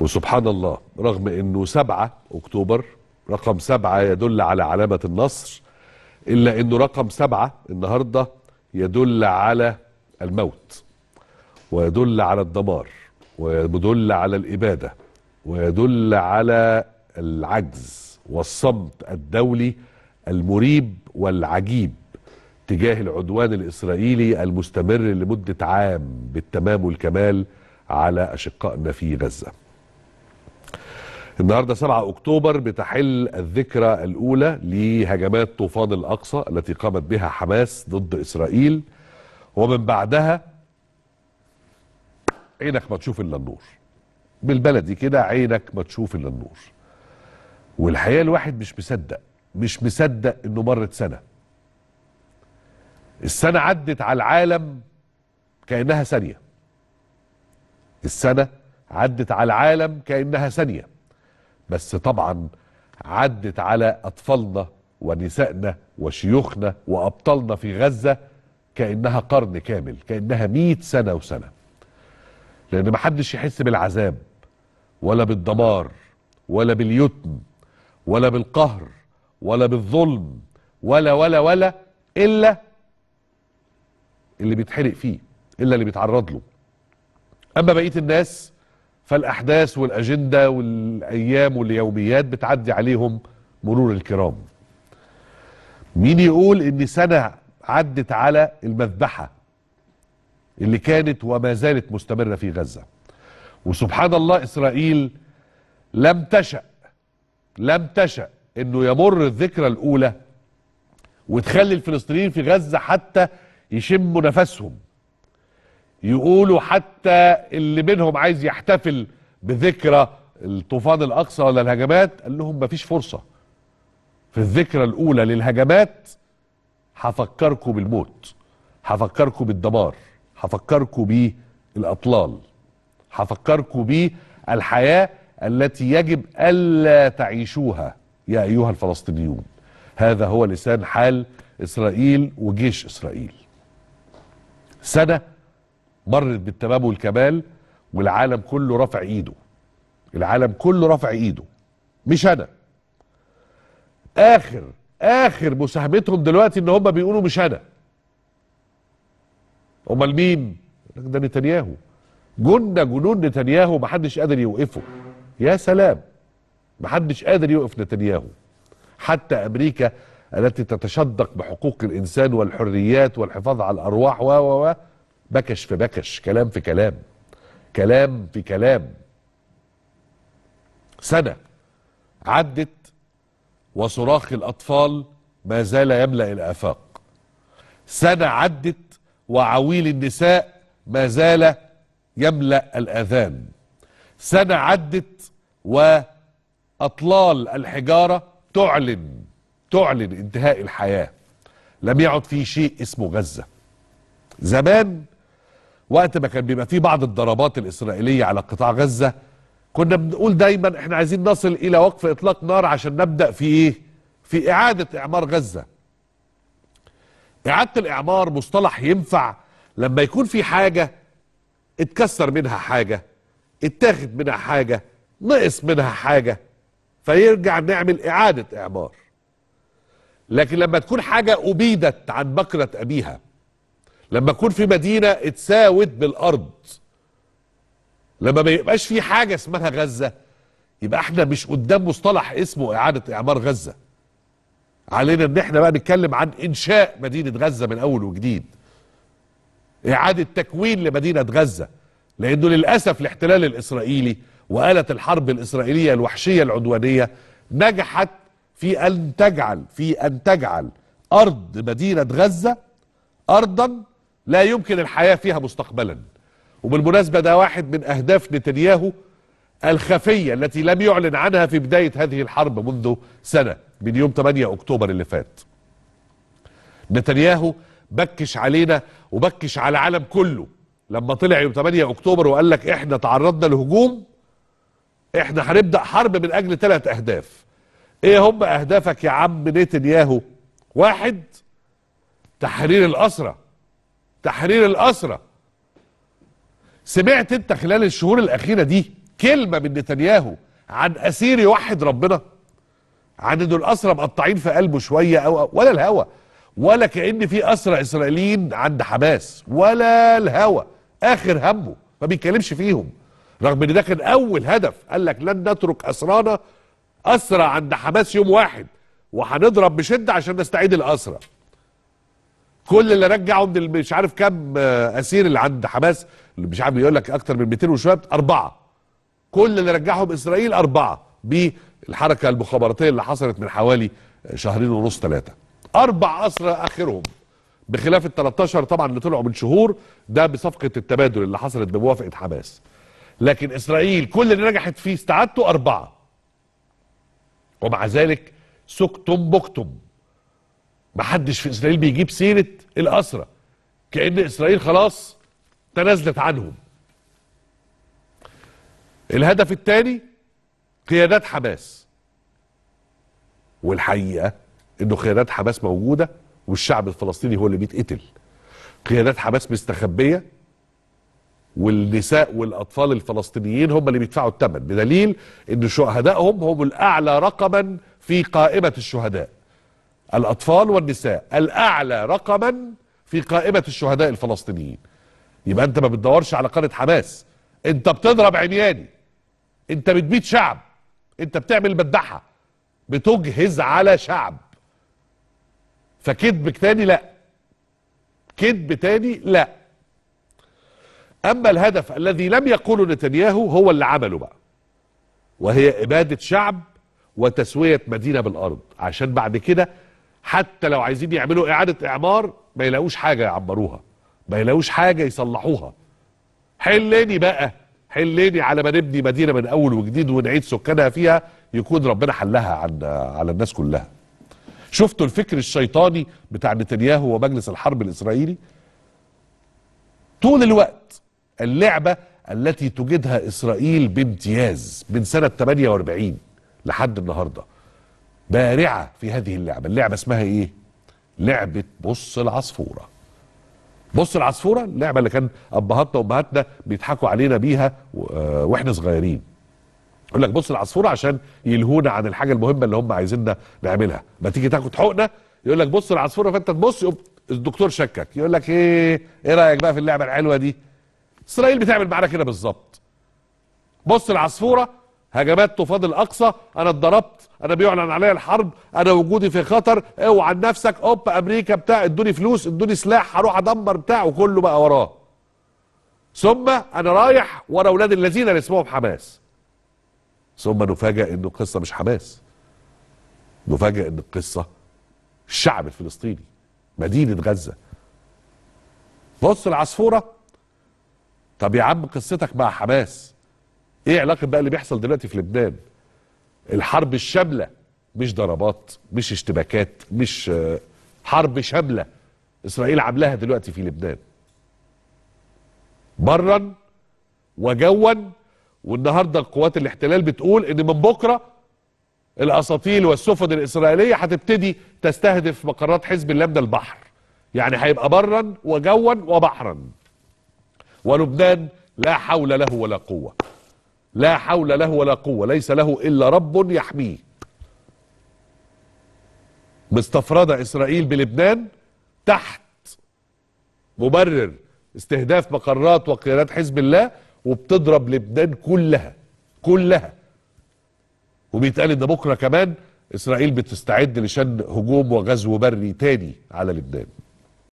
وسبحان الله رغم انه 7 اكتوبر رقم 7 يدل على علامة النصر الا انه رقم 7 النهاردة يدل على الموت ويدل على الدمار ويدل على الابادة ويدل على العجز والصمت الدولي المريب والعجيب تجاه العدوان الإسرائيلي المستمر لمدة عام بالتمام والكمال على أشقائنا في غزة النهارده 7 اكتوبر بتحل الذكرى الاولى لهجمات طوفان الاقصى التي قامت بها حماس ضد اسرائيل ومن بعدها عينك ما تشوف الا النور بالبلدي كده عينك ما تشوف الا النور والحقيقه الواحد مش مصدق مش مصدق انه مرت سنه السنه عدت على العالم كانها ثانيه السنه عدت على العالم كانها ثانيه بس طبعا عدت على أطفالنا ونسائنا وشيوخنا وأبطالنا في غزة كأنها قرن كامل كأنها مئة سنة وسنة لأن محدش يحس بالعذاب ولا بالدمار ولا باليتم ولا بالقهر ولا بالظلم ولا ولا ولا إلا اللي بيتحرق فيه إلا اللي بيتعرض له أما بقية الناس فالاحداث والاجنده والايام واليوميات بتعدي عليهم مرور الكرام مين يقول ان سنه عدت على المذبحه اللي كانت وما زالت مستمره في غزه وسبحان الله اسرائيل لم تشأ لم تشأ انه يمر الذكرى الاولى وتخلي الفلسطينيين في غزه حتى يشموا نفسهم يقولوا حتى اللي منهم عايز يحتفل بذكرى الطوفان الاقصى ولا الهجمات قال لهم مفيش فرصه في الذكرى الاولى للهجمات هفكركم بالموت هفكركم بالدمار هفكركم بالاطلال هفكركم بالحياه التي يجب الا تعيشوها يا ايها الفلسطينيون هذا هو لسان حال اسرائيل وجيش اسرائيل سنه مرت بالتمام والكمال والعالم كله رفع ايده العالم كله رفع ايده مش انا اخر اخر مساهمتهم دلوقتي ان هم بيقولوا مش انا امال مين ده نتنياهو جنة جنون نتنياهو محدش قادر يوقفه يا سلام محدش قادر يوقف نتنياهو حتى امريكا التي تتشدق بحقوق الانسان والحريات والحفاظ على الارواح و و بكش في بكش كلام في كلام كلام في كلام سنة عدت وصراخ الأطفال ما زال يملأ الآفاق سنة عدت وعويل النساء ما زال يملأ الآذان سنة عدت وأطلال الحجارة تعلن تعلن انتهاء الحياة لم يعد في شيء اسمه غزة زمان وقت ما كان بيبقى في بعض الضربات الاسرائيليه على قطاع غزه كنا بنقول دايما احنا عايزين نصل الى وقف اطلاق نار عشان نبدا في ايه في اعاده اعمار غزه اعاده الاعمار مصطلح ينفع لما يكون في حاجه اتكسر منها حاجه اتاخد منها حاجه نقص منها حاجه فيرجع نعمل اعاده اعمار لكن لما تكون حاجه ابيدت عن بكره ابيها لما اكون في مدينة اتساوت بالأرض لما ما يبقاش في حاجة اسمها غزة يبقى احنا مش قدام مصطلح اسمه إعادة إعمار غزة علينا ان احنا بقى نتكلم عن إنشاء مدينة غزة من أول وجديد إعادة تكوين لمدينة غزة لأنه للأسف الاحتلال الإسرائيلي وآلة الحرب الإسرائيلية الوحشية العدوانية نجحت في أن تجعل في أن تجعل أرض مدينة غزة أرضا لا يمكن الحياة فيها مستقبلا وبالمناسبة ده واحد من أهداف نتنياهو الخفية التي لم يعلن عنها في بداية هذه الحرب منذ سنة من يوم 8 أكتوبر اللي فات نتنياهو بكش علينا وبكش على العالم كله لما طلع يوم 8 أكتوبر وقال لك إحنا تعرضنا لهجوم إحنا هنبدأ حرب من أجل ثلاث أهداف إيه هم أهدافك يا عم نتنياهو واحد تحرير الأسرة تحرير الأسرة سمعت انت خلال الشهور الأخيرة دي كلمة من نتنياهو عن أسير يوحد ربنا عن انه الأسرة مقطعين في قلبه شوية أو ولا الهوى ولا كأن في أسرى إسرائيليين عند حماس ولا الهوى آخر همه ما بيتكلمش فيهم رغم ان ده كان اول هدف قال لك لن نترك اسرانا اسرى عند حماس يوم واحد وهنضرب بشده عشان نستعيد الاسرى كل اللي رجعوا من مش عارف كام آه، اسير اللي عند حماس اللي مش عارف بيقول لك اكتر من 200 وشويه اربعه كل اللي رجعهم اسرائيل اربعه بالحركه المخابراتيه اللي حصلت من حوالي آه، شهرين ونص ثلاثه اربع اسرى اخرهم بخلاف ال 13 طبعا اللي طلعوا من شهور ده بصفقه التبادل اللي حصلت بموافقه حماس لكن اسرائيل كل اللي نجحت فيه استعادته اربعه ومع ذلك سكتم بكتم محدش في اسرائيل بيجيب سيره الاسرى كان اسرائيل خلاص تنازلت عنهم الهدف الثاني قيادات حماس والحقيقه انه قيادات حماس موجوده والشعب الفلسطيني هو اللي بيتقتل قيادات حماس مستخبيه والنساء والاطفال الفلسطينيين هم اللي بيدفعوا الثمن بدليل ان شهدائهم هم الاعلى رقما في قائمه الشهداء الأطفال والنساء الأعلى رقما في قائمة الشهداء الفلسطينيين يبقى أنت ما بتدورش على قناة حماس أنت بتضرب عمياني أنت بتبيد شعب أنت بتعمل مدحة بتجهز على شعب فكذبك تاني لا كذب تاني لا أما الهدف الذي لم يقوله نتنياهو هو اللي عمله بقى وهي إبادة شعب وتسوية مدينة بالأرض عشان بعد كده حتى لو عايزين يعملوا اعاده اعمار ما يلاقوش حاجه يعمروها ما يلاقوش حاجه يصلحوها حلني بقى حلني على ما نبني مدينه من اول وجديد ونعيد سكانها فيها يكون ربنا حلها عن على الناس كلها شفتوا الفكر الشيطاني بتاع نتنياهو ومجلس الحرب الاسرائيلي طول الوقت اللعبه التي تجدها اسرائيل بامتياز من سنه 48 لحد النهارده بارعه في هذه اللعبه اللعبه اسمها ايه لعبه بص العصفوره بص العصفوره اللعبه اللي كان ابهاتنا وامهاتنا بيضحكوا علينا بيها آه، واحنا صغيرين يقول لك بص العصفوره عشان يلهونا عن الحاجه المهمه اللي هم عايزيننا نعملها ما تيجي تاخد حقنه يقول لك بص العصفوره فانت تبص يقوم الدكتور شكك يقول لك ايه ايه رايك بقى في اللعبه الحلوه دي اسرائيل بتعمل معانا كده بالظبط بص العصفوره هجمات تفاضل الاقصى انا اتضربت انا بيعلن عليا الحرب انا وجودي في خطر اوعى نفسك اوب امريكا بتاع ادوني فلوس ادوني سلاح هروح ادمر بتاع وكله بقى وراه ثم انا رايح ورا اولاد الذين اللي اسمهم حماس ثم نفاجئ ان القصه مش حماس نفاجئ ان القصه الشعب الفلسطيني مدينه غزه بص العصفوره طب يا عم قصتك مع حماس ايه علاقه بقى اللي بيحصل دلوقتي في لبنان الحرب الشامله مش ضربات مش اشتباكات مش آه، حرب شامله اسرائيل عاملاها دلوقتي في لبنان برا وجوا والنهارده قوات الاحتلال بتقول ان من بكره الاساطيل والسفن الاسرائيليه هتبتدي تستهدف مقرات حزب الله من البحر يعني هيبقى برا وجوا وبحرا ولبنان لا حول له ولا قوه لا حول له ولا قوة ليس له إلا رب يحميه مستفرد إسرائيل بلبنان تحت مبرر استهداف مقرات وقيادات حزب الله وبتضرب لبنان كلها كلها وبيتقال ان بكره كمان اسرائيل بتستعد لشن هجوم وغزو بري تاني على لبنان